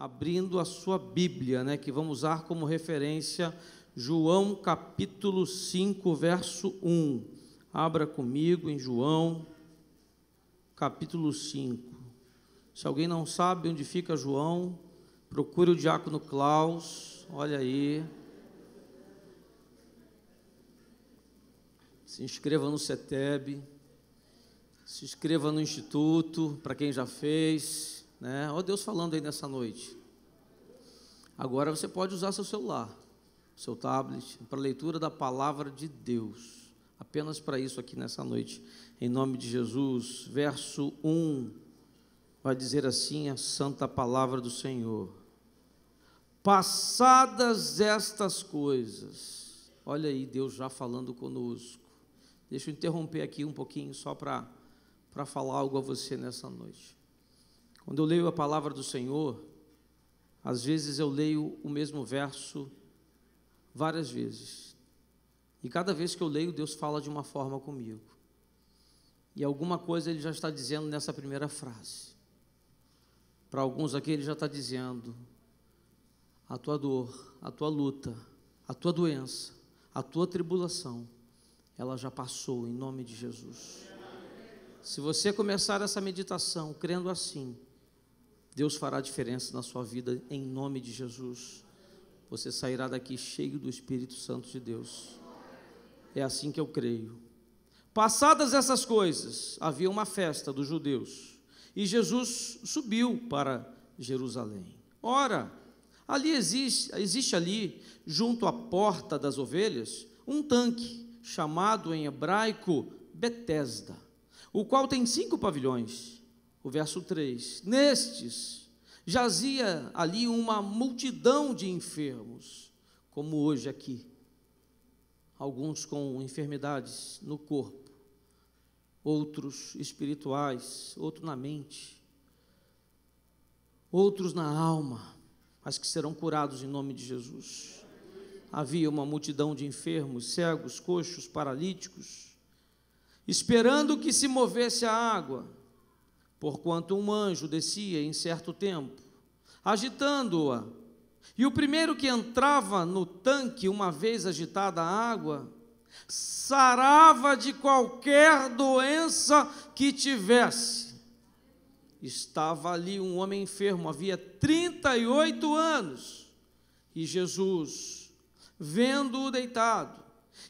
abrindo a sua Bíblia, né, que vamos usar como referência João capítulo 5, verso 1. Abra comigo em João capítulo 5. Se alguém não sabe onde fica João, procure o diácono Klaus, olha aí. Se inscreva no CETEB, se inscreva no Instituto, para quem já fez. Né? Ó Deus falando aí nessa noite. Agora você pode usar seu celular, seu tablet, para leitura da palavra de Deus. Apenas para isso aqui nessa noite, em nome de Jesus. Verso 1 vai dizer assim a santa palavra do Senhor. Passadas estas coisas, olha aí Deus já falando conosco. Deixa eu interromper aqui um pouquinho só para falar algo a você nessa noite. Quando eu leio a palavra do Senhor, às vezes eu leio o mesmo verso várias vezes. E cada vez que eu leio, Deus fala de uma forma comigo. E alguma coisa ele já está dizendo nessa primeira frase. Para alguns aqui, ele já está dizendo: a tua dor, a tua luta, a tua doença, a tua tribulação, ela já passou em nome de Jesus. Se você começar essa meditação crendo assim, Deus fará diferença na sua vida em nome de Jesus. Você sairá daqui cheio do Espírito Santo de Deus. É assim que eu creio. Passadas essas coisas, havia uma festa dos judeus e Jesus subiu para Jerusalém. Ora, ali existe, existe ali, junto à porta das ovelhas, um tanque chamado em hebraico Betesda, o qual tem cinco pavilhões o verso 3: Nestes jazia ali uma multidão de enfermos, como hoje aqui, alguns com enfermidades no corpo, outros espirituais, outros na mente, outros na alma, mas que serão curados em nome de Jesus. Havia uma multidão de enfermos, cegos, coxos, paralíticos, esperando que se movesse a água porquanto um anjo descia em certo tempo, agitando-a. E o primeiro que entrava no tanque, uma vez agitada a água, sarava de qualquer doença que tivesse. Estava ali um homem enfermo, havia 38 anos, e Jesus, vendo-o deitado,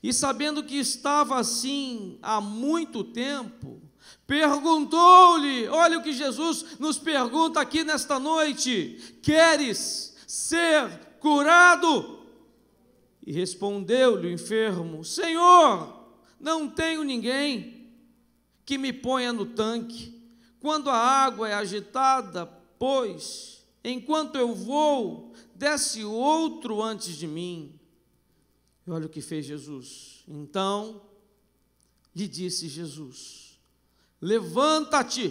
e sabendo que estava assim há muito tempo, perguntou-lhe: olha o que Jesus nos pergunta aqui nesta noite: queres ser curado? E respondeu-lhe o enfermo: Senhor, não tenho ninguém que me ponha no tanque quando a água é agitada, pois enquanto eu vou, desce outro antes de mim. E olha o que fez Jesus. Então lhe disse Jesus: Levanta-te,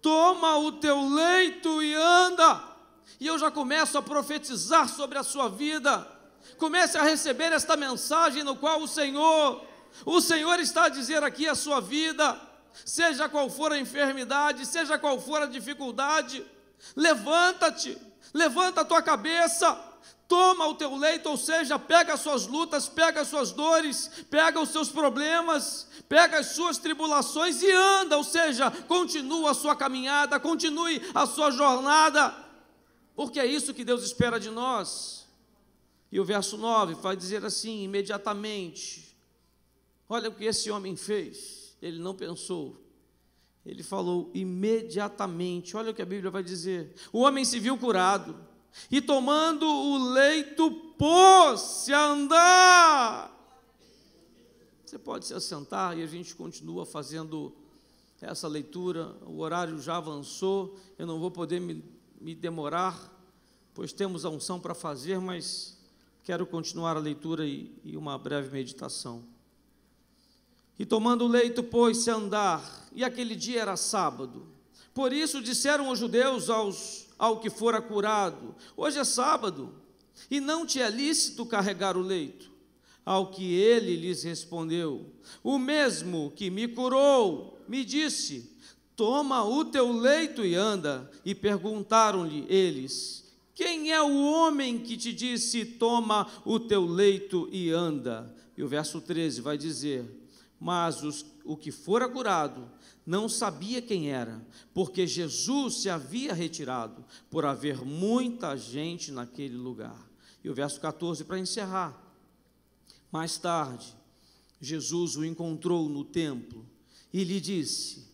toma o teu leito e anda. E eu já começo a profetizar sobre a sua vida. Comece a receber esta mensagem no qual o Senhor, o Senhor está a dizer aqui a sua vida, seja qual for a enfermidade, seja qual for a dificuldade, levanta-te, levanta a tua cabeça toma o teu leito, ou seja, pega as suas lutas, pega as suas dores, pega os seus problemas, pega as suas tribulações e anda, ou seja, continua a sua caminhada, continue a sua jornada, porque é isso que Deus espera de nós. E o verso 9 vai dizer assim: imediatamente, olha o que esse homem fez, ele não pensou, ele falou imediatamente, olha o que a Bíblia vai dizer: o homem se viu curado e tomando o leito, pôs-se a andar. Você pode se assentar e a gente continua fazendo essa leitura. O horário já avançou, eu não vou poder me, me demorar, pois temos a unção para fazer, mas quero continuar a leitura e, e uma breve meditação. E tomando o leito, pôs-se a andar, e aquele dia era sábado. Por isso disseram os judeus aos ao que fora curado. Hoje é sábado, e não te é lícito carregar o leito. Ao que ele lhes respondeu: O mesmo que me curou, me disse: Toma o teu leito e anda. E perguntaram-lhe eles: Quem é o homem que te disse: Toma o teu leito e anda? E o verso 13 vai dizer: Mas os, o que fora curado não sabia quem era, porque Jesus se havia retirado, por haver muita gente naquele lugar. E o verso 14 para encerrar. Mais tarde, Jesus o encontrou no templo e lhe disse: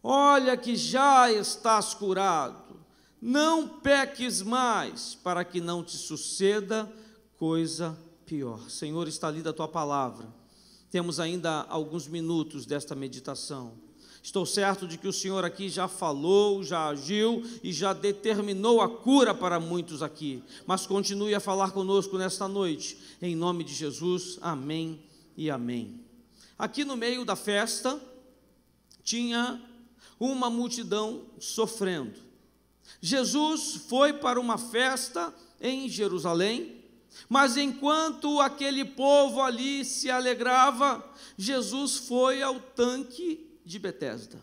Olha que já estás curado, não peques mais, para que não te suceda coisa pior. Senhor, está lida a tua palavra. Temos ainda alguns minutos desta meditação. Estou certo de que o Senhor aqui já falou, já agiu e já determinou a cura para muitos aqui. Mas continue a falar conosco nesta noite. Em nome de Jesus, amém e amém. Aqui no meio da festa tinha uma multidão sofrendo. Jesus foi para uma festa em Jerusalém. Mas enquanto aquele povo ali se alegrava, Jesus foi ao tanque de Betesda.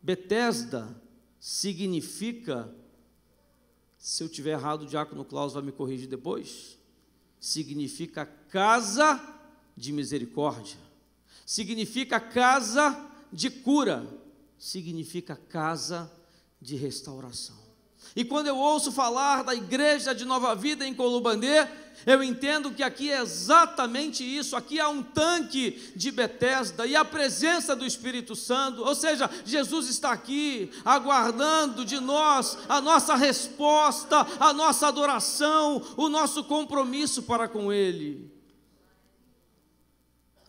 Betesda significa, se eu tiver errado, o diácono Klaus vai me corrigir depois, significa casa de misericórdia, significa casa de cura, significa casa de restauração. E quando eu ouço falar da igreja de Nova Vida em Colubandê, eu entendo que aqui é exatamente isso. Aqui há um tanque de Betesda e a presença do Espírito Santo, ou seja, Jesus está aqui aguardando de nós a nossa resposta, a nossa adoração, o nosso compromisso para com ele.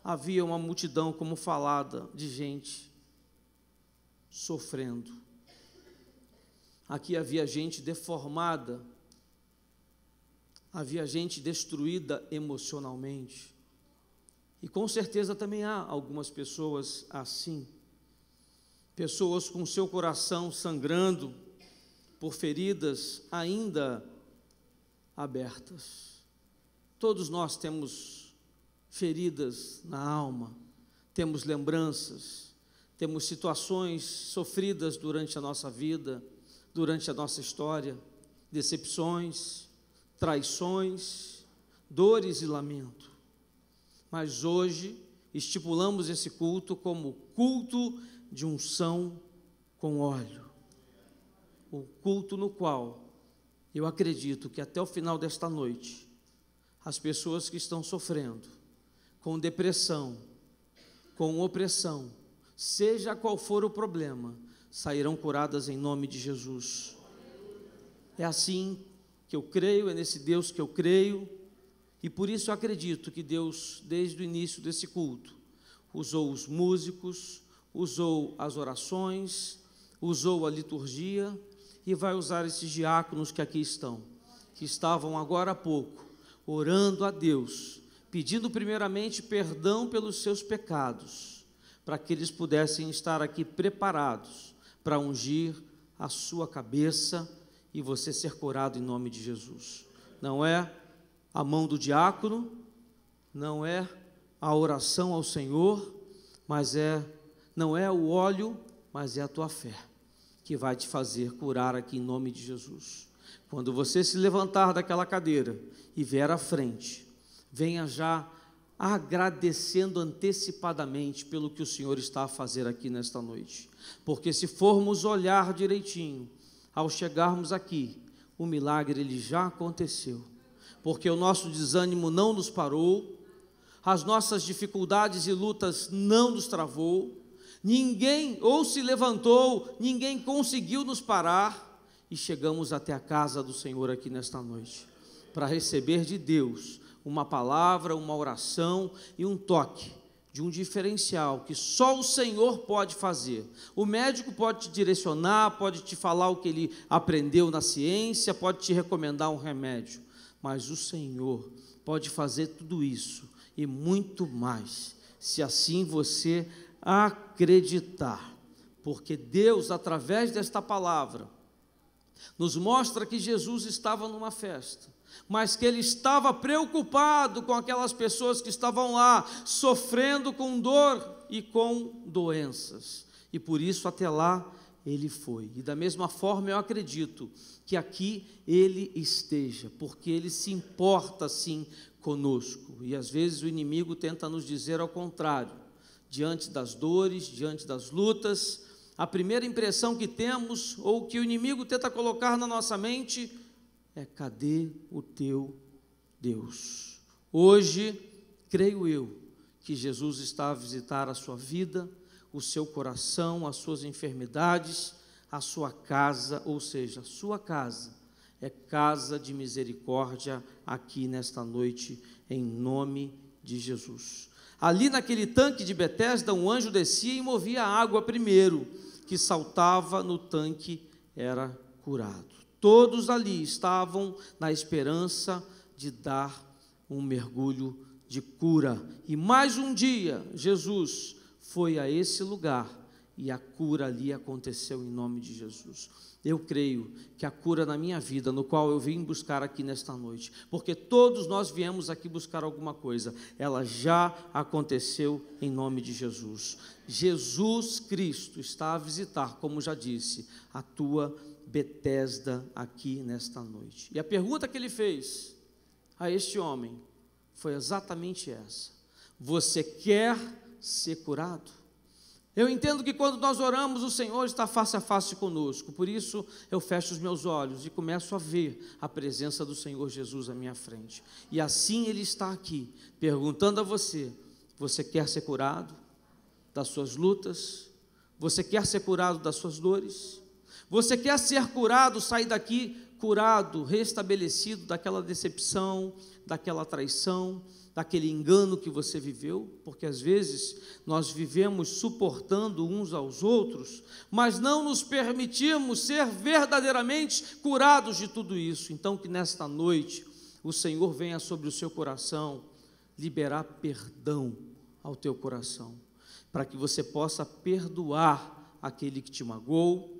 Havia uma multidão como falada de gente sofrendo Aqui havia gente deformada, havia gente destruída emocionalmente. E com certeza também há algumas pessoas assim. Pessoas com seu coração sangrando por feridas ainda abertas. Todos nós temos feridas na alma, temos lembranças, temos situações sofridas durante a nossa vida durante a nossa história: decepções, traições, dores e lamento. Mas hoje estipulamos esse culto como culto de unção com óleo. O culto no qual eu acredito que até o final desta noite, as pessoas que estão sofrendo com depressão, com opressão, seja qual for o problema, sairão curadas em nome de Jesus. É assim que eu creio, é nesse Deus que eu creio, e por isso eu acredito que Deus, desde o início desse culto, usou os músicos, usou as orações, usou a liturgia e vai usar esses diáconos que aqui estão, que estavam agora há pouco orando a Deus, pedindo primeiramente perdão pelos seus pecados, para que eles pudessem estar aqui preparados para ungir a sua cabeça e você ser curado em nome de Jesus. Não é a mão do diácono, não é a oração ao Senhor, mas é não é o óleo, mas é a tua fé que vai te fazer curar aqui em nome de Jesus. Quando você se levantar daquela cadeira e vier à frente, venha já agradecendo antecipadamente pelo que o Senhor está a fazer aqui nesta noite. Porque se formos olhar direitinho, ao chegarmos aqui, o milagre ele já aconteceu. Porque o nosso desânimo não nos parou, as nossas dificuldades e lutas não nos travou, ninguém ou se levantou, ninguém conseguiu nos parar e chegamos até a casa do Senhor aqui nesta noite para receber de Deus uma palavra, uma oração e um toque de um diferencial que só o Senhor pode fazer. O médico pode te direcionar, pode te falar o que ele aprendeu na ciência, pode te recomendar um remédio, mas o Senhor pode fazer tudo isso e muito mais, se assim você acreditar. Porque Deus, através desta palavra, nos mostra que Jesus estava numa festa mas que ele estava preocupado com aquelas pessoas que estavam lá, sofrendo com dor e com doenças. E por isso até lá ele foi. E da mesma forma eu acredito que aqui ele esteja, porque ele se importa sim conosco. E às vezes o inimigo tenta nos dizer ao contrário. Diante das dores, diante das lutas, a primeira impressão que temos ou que o inimigo tenta colocar na nossa mente é cadê o teu Deus? Hoje, creio eu, que Jesus está a visitar a sua vida, o seu coração, as suas enfermidades, a sua casa, ou seja, a sua casa é casa de misericórdia aqui nesta noite, em nome de Jesus. Ali naquele tanque de Betesda, um anjo descia e movia a água primeiro, que saltava no tanque era curado. Todos ali estavam na esperança de dar um mergulho de cura. E mais um dia, Jesus foi a esse lugar e a cura ali aconteceu em nome de Jesus. Eu creio que a cura na minha vida, no qual eu vim buscar aqui nesta noite, porque todos nós viemos aqui buscar alguma coisa, ela já aconteceu em nome de Jesus. Jesus Cristo está a visitar, como já disse, a tua vida Betesda aqui nesta noite. E a pergunta que ele fez a este homem foi exatamente essa: Você quer ser curado? Eu entendo que quando nós oramos, o Senhor está face a face conosco, por isso eu fecho os meus olhos e começo a ver a presença do Senhor Jesus à minha frente. E assim Ele está aqui, perguntando a você: você quer ser curado das suas lutas? Você quer ser curado das suas dores? Você quer ser curado, sair daqui curado, restabelecido daquela decepção, daquela traição, daquele engano que você viveu, porque às vezes nós vivemos suportando uns aos outros, mas não nos permitimos ser verdadeiramente curados de tudo isso. Então, que nesta noite o Senhor venha sobre o seu coração liberar perdão ao teu coração, para que você possa perdoar aquele que te magoou,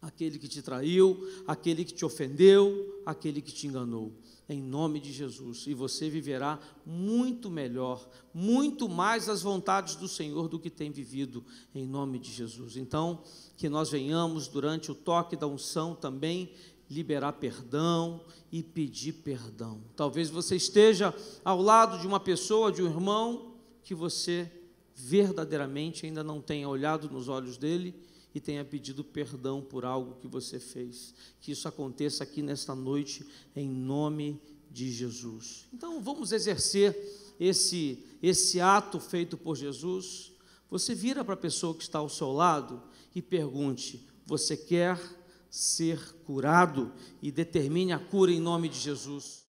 aquele que te traiu, aquele que te ofendeu, aquele que te enganou. Em nome de Jesus. E você viverá muito melhor, muito mais as vontades do Senhor do que tem vivido, em nome de Jesus. Então, que nós venhamos, durante o toque da unção, também liberar perdão e pedir perdão. Talvez você esteja ao lado de uma pessoa, de um irmão, que você verdadeiramente ainda não tenha olhado nos olhos dele e tenha pedido perdão por algo que você fez. Que isso aconteça aqui nesta noite, em nome de Jesus. Então, vamos exercer esse, esse ato feito por Jesus. Você vira para a pessoa que está ao seu lado e pergunte: Você quer ser curado? E determine a cura em nome de Jesus.